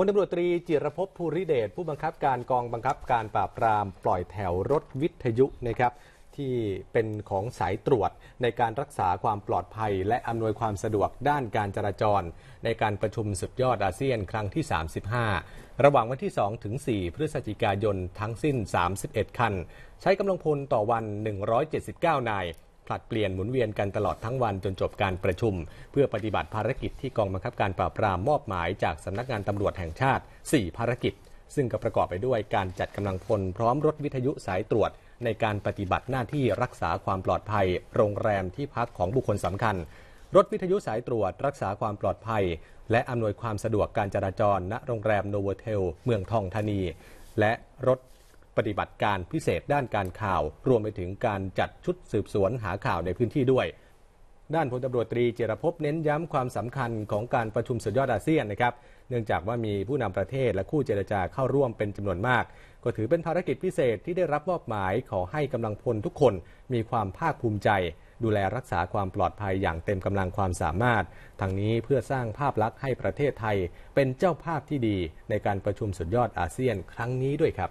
พลตำรวจตรีจิรภพภูริเดชผู้บังคับการกองบังคับการปราบปรามปล่อยแถวรถวิทยุนะครับที่เป็นของสายตรวจในการรักษาความปลอดภัยและอำนวยความสะดวกด้านการจราจร ในการประชุมสุดยอดอาเซียนครั้งที่ 35 ระหว่างวันที่2ถึง4พฤศจิกายนทั้งสิ้น 31 คัน ใช้กำลังพลต่อวัน 179นายผลัดเปลี่ยนหมุนเวียนกันตลอดทั้งวันจนจบการประชุม เพื่อปฏิบัติภารกิจที่กองบังคับการปราบปรามมอบหมาย จากสำนักงานตำรวจแห่งชาติ4ภารกิจ ซึ่งก็ประกอบไปด้วยการจัดกำลังพล พร้อมรถวิทยุสายตรวจในการปฏิบัติหน้าที่รักษาความปลอดภัย โรงแรมที่พักของบุคคลสำคัญ รถวิทยุสายตรวจ รักษาความปลอดภัย และอำนวยความสะดวกการจราจร ณโรงแรมโนเวเทล เมืองทองธานีและรถปฏิบัติการพิเศษด้านการข่าว รวมไปถึงการจัดชุดสืบสวนหาข่าวในพื้นที่ด้วย ด้านพลตำรวจตรีเจรพบเน้นย้ำความสำคัญของการประชุมสุดยอดอาเซียนนะครับเนื่องจากว่ามีผู้นำประเทศและคู่เจรจาเข้าร่วมเป็นจำนวนมาก ก็ถือเป็นภารกิจพิเศษที่ได้รับมอบหมาย ขอให้กำลังพลทุกคนมีความภาคภูมิใจ ดูแลรักษาความปลอดภัยอย่างเต็มกำลังความสามารถทางนี้เพื่อสร้างภาพลักษณ์ให้ประเทศไทย เป็นเจ้าภาพที่ดีในการประชุมสุดยอดอาเซียนครั้งนี้ด้วยครับ